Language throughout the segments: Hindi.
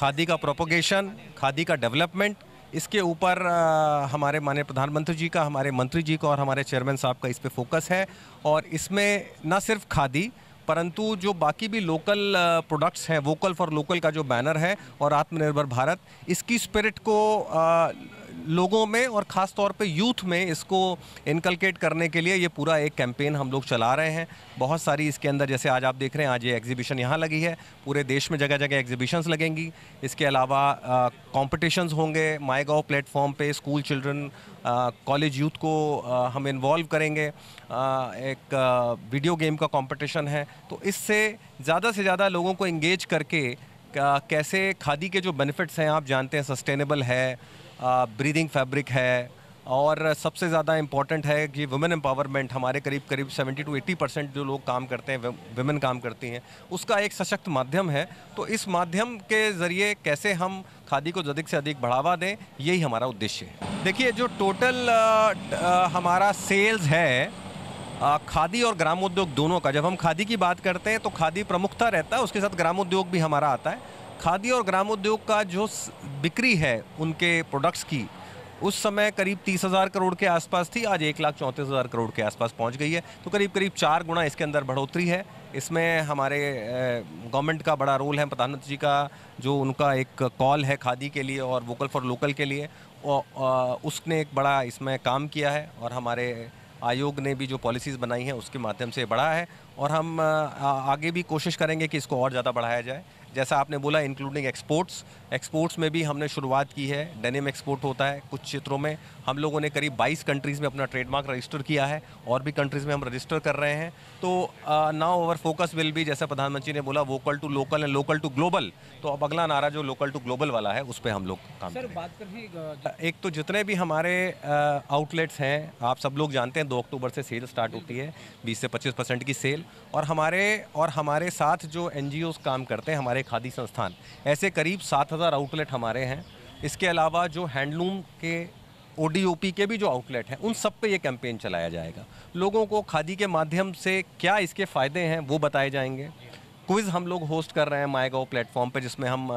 खादी का प्रोपोगेशन खादी का डेवलपमेंट इसके ऊपर हमारे माननीय प्रधानमंत्री जी का हमारे मंत्री जी का और हमारे चेयरमैन साहब का इस पर फोकस है और इसमें न सिर्फ खादी परंतु जो बाकी भी लोकल प्रोडक्ट्स हैं वोकल फॉर लोकल का जो बैनर है और आत्मनिर्भर भारत इसकी स्पिरिट को लोगों में और ख़ास तौर पे यूथ में इसको इनकलकेट करने के लिए ये पूरा एक कैंपेन हम लोग चला रहे हैं बहुत सारी इसके अंदर जैसे आज आप देख रहे हैं आज ये एग्जीबिशन यहाँ लगी है पूरे देश में जगह जगह एग्जीबिशंस लगेंगी इसके अलावा कॉम्पिटिशन्स होंगे माई गाव प्लेटफॉर्म पर स्कूल चिल्ड्रन कॉलेज यूथ को आ, हम इन्वॉल्व करेंगे आ, एक आ, वीडियो गेम का कॉम्पिटिशन है तो इससे ज़्यादा से ज़्यादा लोगों को इंगेज करके कैसे खादी के जो बेनिफिट्स हैं आप जानते हैं सस्टेनेबल है ब्रीदिंग फैब्रिक है और सबसे ज़्यादा इम्पॉर्टेंट है कि वुमेन एम्पावरमेंट हमारे करीब करीब 70 टू 80 परसेंट जो लोग काम करते हैं वुमेन काम करती हैं उसका एक सशक्त माध्यम है तो इस माध्यम के ज़रिए कैसे हम खादी को अधिक से अधिक बढ़ावा दें यही हमारा उद्देश्य है देखिए जो टोटल हमारा सेल्स है खादी और ग्रामोद्योग दोनों का जब हम खादी की बात करते हैं तो खादी प्रमुखता रहता है उसके साथ ग्रामोद्योग भी हमारा आता है खादी और ग्रामोद्योग का जो बिक्री है उनके प्रोडक्ट्स की उस समय करीब तीस हज़ार करोड़ के आसपास थी आज एक लाख चौंतीस हज़ार करोड़ के आसपास पहुंच गई है तो करीब करीब चार गुना इसके अंदर बढ़ोतरी है इसमें हमारे गवर्नमेंट का बड़ा रोल है प्रधानमंत्री जी का जो उनका एक कॉल है खादी के लिए और वोकल फॉर लोकल के लिए उसने एक बड़ा इसमें काम किया है और हमारे आयोग ने भी जो पॉलिसीज़ बनाई हैं उसके माध्यम से बढ़ा है और हम आगे भी कोशिश करेंगे कि इसको और ज़्यादा बढ़ाया जाए जैसा आपने बोला इंक्लूडिंग एक्सपोर्ट्स एक्सपोर्ट्स में भी हमने शुरुआत की है डेनिम एक्सपोर्ट होता है कुछ क्षेत्रों में हम लोगों ने करीब 22 कंट्रीज़ में अपना ट्रेडमार्क रजिस्टर किया है और भी कंट्रीज़ में हम रजिस्टर कर रहे हैं तो नाउ ओवर फोकस विल भी जैसा प्रधानमंत्री ने बोला vocal to local and local to global तो अब अगला नारा जो लोकल टू ग्लोबल वाला है उस पर हम लोग काम सर बात करें एक तो जितने भी हमारे आउटलेट्स हैं आप सब लोग जानते हैं दो अक्टूबर से सेल स्टार्ट होती है बीस से पच्चीस परसेंट की सेल और हमारे और हमारे साथ जो एन काम करते हैं हमारे हमारे खादी संस्थान ऐसे करीब सात हज़ार आउटलेट हमारे हैं इसके अलावा जो हैंडलूम के ओ के भी जो आउटलेट हैं उन सब पे ये कैंपेन चलाया जाएगा लोगों को खादी के माध्यम से क्या इसके फ़ायदे हैं वो बताए जाएंगे क्विज़ हम लोग होस्ट कर रहे हैं माई गाओ प्लेटफॉर्म पर जिसमें हम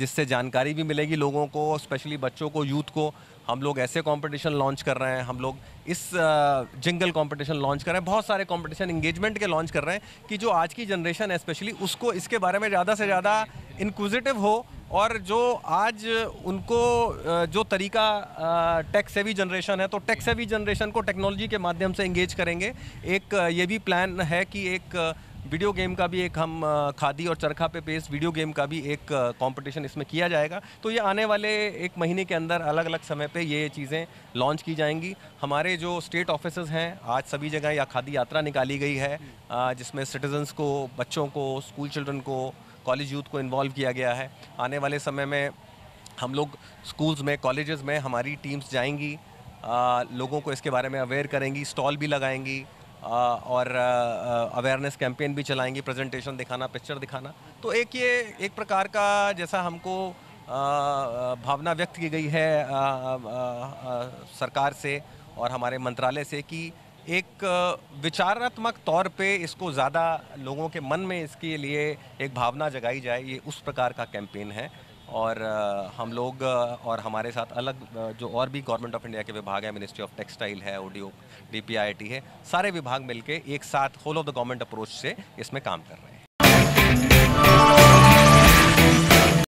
जिससे जानकारी भी मिलेगी लोगों को स्पेशली बच्चों को यूथ को हम लोग ऐसे कंपटीशन लॉन्च कर रहे हैं हम लोग इस जंगल कंपटीशन लॉन्च कर रहे हैं बहुत सारे कंपटीशन इंगेजमेंट के लॉन्च कर रहे हैं कि जो आज की जनरेशन है स्पेशली उसको इसके बारे में ज़्यादा से ज़्यादा इंक्विजिटिव हो और जो आज उनको जो तरीका टेक सेवी जनरेशन है तो टेक सेवी जनरेशन को टेक्नोलॉजी के माध्यम से इंगेज करेंगे एक ये भी प्लान है कि एक वीडियो गेम का भी एक हम खादी और चरखा पे बेस्ड वीडियो गेम का भी एक कंपटीशन इसमें किया जाएगा तो ये आने वाले एक महीने के अंदर अलग अलग समय पे ये चीज़ें लॉन्च की जाएंगी हमारे जो स्टेट ऑफिस हैं आज सभी जगह या खादी यात्रा निकाली गई है जिसमें सिटीजन्स को बच्चों को स्कूल चिल्ड्रन को कॉलेज यूथ को इन्वॉल्व किया गया है आने वाले समय में हम लोग स्कूल्स में कॉलेजेस में हमारी टीम्स जाएंगी आ, लोगों को इसके बारे में अवेयर करेंगी स्टॉल भी लगाएंगी और अवेयरनेस कैंपेन भी चलाएंगी प्रेजेंटेशन दिखाना पिक्चर दिखाना तो एक ये एक प्रकार का जैसा हमको भावना व्यक्त की गई है सरकार से और हमारे मंत्रालय से कि एक विचारात्मक तौर पे इसको ज़्यादा लोगों के मन में इसके लिए एक भावना जगाई जाए ये उस प्रकार का कैंपेन है और हम लोग और हमारे साथ अलग जो और भी गवर्नमेंट ऑफ इंडिया के विभाग है मिनिस्ट्री ऑफ टेक्सटाइल है ओडीओ डीपीआईटी है सारे विभाग मिलके एक साथ whole of the government approach से इसमें काम कर रहे हैं